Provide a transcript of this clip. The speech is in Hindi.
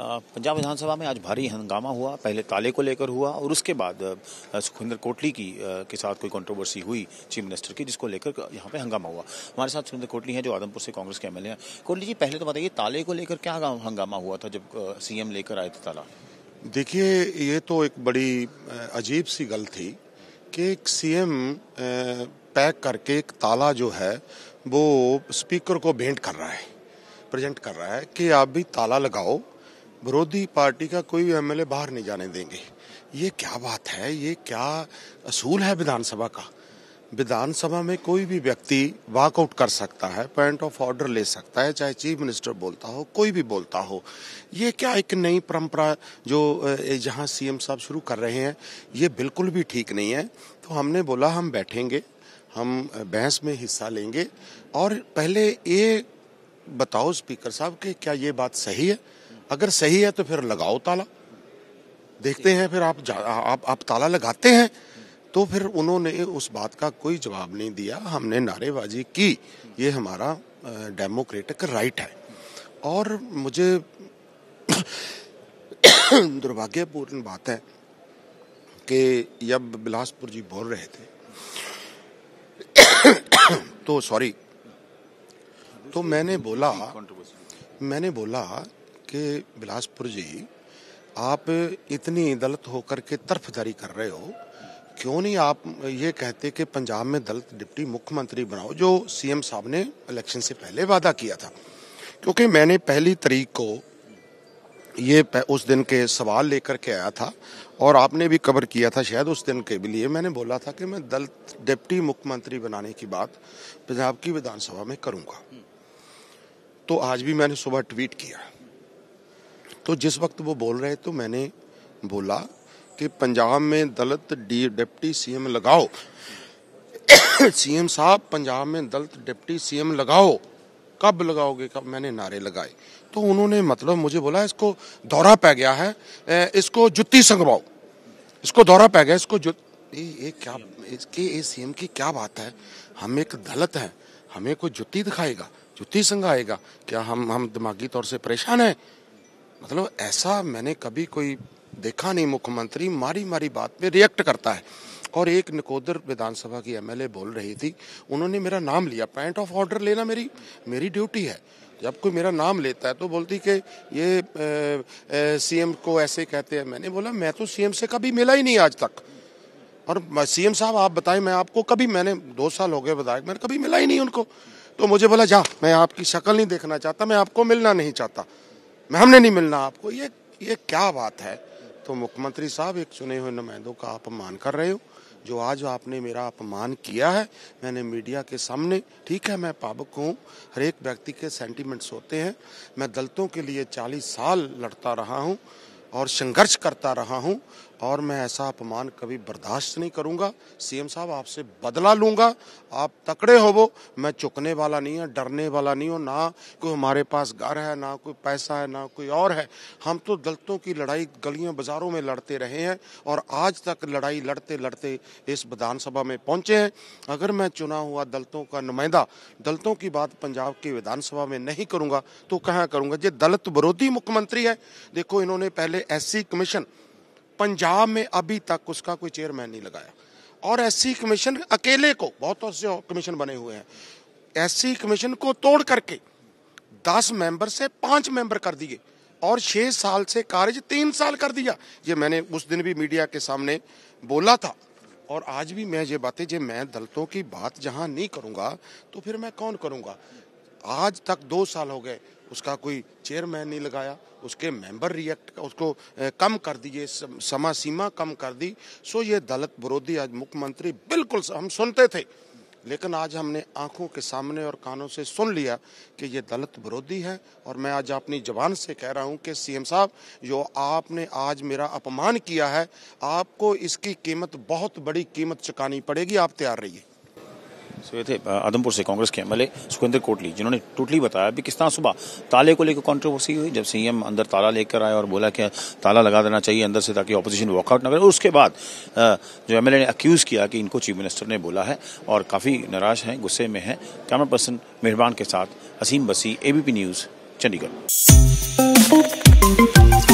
पंजाब विधानसभा में आज भारी हंगामा हुआ पहले ताले को लेकर हुआ और उसके बाद सुखविंदर कोटली की के साथ कोई कंट्रोवर्सी हुई चीफ मिनिस्टर की जिसको लेकर यहाँ पे हंगामा हुआ हमारे साथ सुखविंदर कोटली हैं जो आदमपुर से कांग्रेस के एमएलए हैं कोटली जी पहले तो बताइए ताले को लेकर क्या हंगामा हुआ था जब सीएम लेकर आए थे ताला देखिए ये तो एक बड़ी अजीब सी गल थी कि एक सीएम पैक करके एक ताला जो है वो स्पीकर को भेंट कर रहा है प्रेजेंट कर रहा है कि आप भी ताला लगाओ विरोधी पार्टी का कोई भी एमएलए बाहर नहीं जाने देंगे ये क्या बात है ये क्या असूल है विधानसभा का विधानसभा में कोई भी व्यक्ति वॉकआउट कर सकता है पॉइंट ऑफ ऑर्डर ले सकता है चाहे चीफ मिनिस्टर बोलता हो कोई भी बोलता हो ये क्या एक नई परंपरा जो जहां सीएम साहब शुरू कर रहे हैं ये बिल्कुल भी ठीक नहीं है तो हमने बोला हम बैठेंगे हम बहस में हिस्सा लेंगे और पहले ये बताओ स्पीकर साहब कि क्या ये बात सही है अगर सही है तो फिर लगाओ ताला देखते हैं फिर आप आप आप ताला लगाते हैं तो फिर उन्होंने उस बात का कोई जवाब नहीं दिया हमने नारेबाजी की ये हमारा डेमोक्रेटिक राइट है और मुझे दुर्भाग्यपूर्ण बात है कि जब बिलासपुर जी बोल रहे थे तो सॉरी तो मैंने बोला मैंने बोला कि बिलासपुर जी आप इतनी दलित होकर के तरफदारी कर रहे हो क्यों नहीं आप ये कहते कि पंजाब में दलित डिप्टी मुख्यमंत्री बनाओ जो सीएम साहब ने इलेक्शन से पहले वादा किया था क्योंकि मैंने पहली तारीख को ये उस दिन के सवाल लेकर के आया था और आपने भी कवर किया था शायद उस दिन के लिए मैंने बोला था कि मैं दलित डिप्टी मुख्यमंत्री बनाने की बात पंजाब की विधानसभा में करूंगा तो आज भी मैंने सुबह ट्वीट किया तो जिस वक्त वो बोल रहे तो मैंने बोला कि पंजाब में दलित डी डिप्टी सीएम लगाओ सीएम साहब पंजाब में दलित डिप्टी सीएम लगाओ कब लगाओगे कब मैंने नारे लगाए तो उन्होंने मतलब मुझे बोला इसको दौरा पै गया है इसको जुत्ती संगवाओ इसको दौरा पै गया इसको जुत ये, क्या इसके ए सीएम की क्या बात है हम एक दलत हैं हमें कोई जुत्ती दिखाएगा जुत्ती संगाएगा क्या हम हम दिमागी तौर से परेशान हैं मतलब ऐसा मैंने कभी कोई देखा नहीं मुख्यमंत्री मारी मारी बात पे रिएक्ट करता है और एक निकोदर विधानसभा की एमएलए बोल रही थी उन्होंने मेरा नाम लिया पॉइंट ऑफ ऑर्डर लेना मेरी मेरी ड्यूटी है जब कोई मेरा नाम लेता है तो बोलती कि ये सीएम को ऐसे कहते हैं मैंने बोला मैं तो सीएम से कभी मिला ही नहीं आज तक और सीएम साहब आप बताएं मैं आपको कभी मैंने दो साल हो गए विधायक मैंने कभी मिला ही नहीं उनको तो मुझे बोला जा मैं आपकी शक्ल नहीं देखना चाहता मैं आपको मिलना नहीं चाहता हमने नहीं मिलना आपको ये ये क्या बात है तो मुख्यमंत्री साहब एक चुने हुए नुमाइंदों का अपमान कर रहे हो जो आज आपने मेरा अपमान किया है मैंने मीडिया के सामने ठीक है मैं पावक हूँ हर एक व्यक्ति के सेंटीमेंट्स होते हैं मैं दलितों के लिए 40 साल लड़ता रहा हूँ और संघर्ष करता रहा हूँ और मैं ऐसा अपमान कभी बर्दाश्त नहीं करूंगा सीएम साहब आपसे बदला लूंगा आप तकड़े हो वो मैं चुकने वाला नहीं है डरने वाला नहीं हूँ ना कोई हमारे पास घर है ना कोई पैसा है ना कोई और है हम तो दलितों की लड़ाई गलियों बाज़ारों में लड़ते रहे हैं और आज तक लड़ाई लड़ते लड़ते इस विधानसभा में पहुँचे हैं अगर मैं चुना हुआ दलितों का नुमाइंदा दलितों की बात पंजाब की विधानसभा में नहीं करूँगा तो कहाँ करूँगा ये दलित विरोधी मुख्यमंत्री है देखो इन्होंने पहले एस कमीशन पंजाब में अभी तक उसका कोई चेयरमैन नहीं लगाया और एस कमीशन अकेले को बहुत तो से कमीशन बने हुए हैं एस कमीशन को तोड़ करके दस मेंबर से पांच मेंबर कर दिए और छह साल से कार्य तीन साल कर दिया ये मैंने उस दिन भी मीडिया के सामने बोला था और आज भी मैं ये बातें जो मैं दलितों की बात जहां नहीं करूंगा तो फिर मैं कौन करूंगा आज तक दो साल हो गए उसका कोई चेयरमैन नहीं लगाया उसके मेंबर रिएक्ट उसको कम कर दिए समा सीमा कम कर दी सो ये दलित विरोधी आज मुख्यमंत्री बिल्कुल हम सुनते थे लेकिन आज हमने आंखों के सामने और कानों से सुन लिया कि ये दलित विरोधी है और मैं आज अपनी जबान से कह रहा हूं कि सीएम साहब जो आपने आज मेरा अपमान किया है आपको इसकी कीमत बहुत बड़ी कीमत चुकानी पड़ेगी आप तैयार रहिए सो थे आदमपुर से कांग्रेस के एमएलए सुखिंदर कोटली जिन्होंने टोटली बताया कि किस तरह सुबह ताले को लेकर कॉन्ट्रोवर्सी हुई जब सीएम अंदर ताला लेकर आए और बोला कि ताला लगा देना चाहिए अंदर से ताकि ऑपोजिशन वॉकआउट ना करे उसके बाद जो एमएलए ने अक्यूज़ किया कि इनको चीफ मिनिस्टर ने बोला है और काफ़ी नाराज हैं गुस्से में हैं कैमरा पर्सन मेहरबान के साथ असीम बसी एबीपी न्यूज़ चंडीगढ़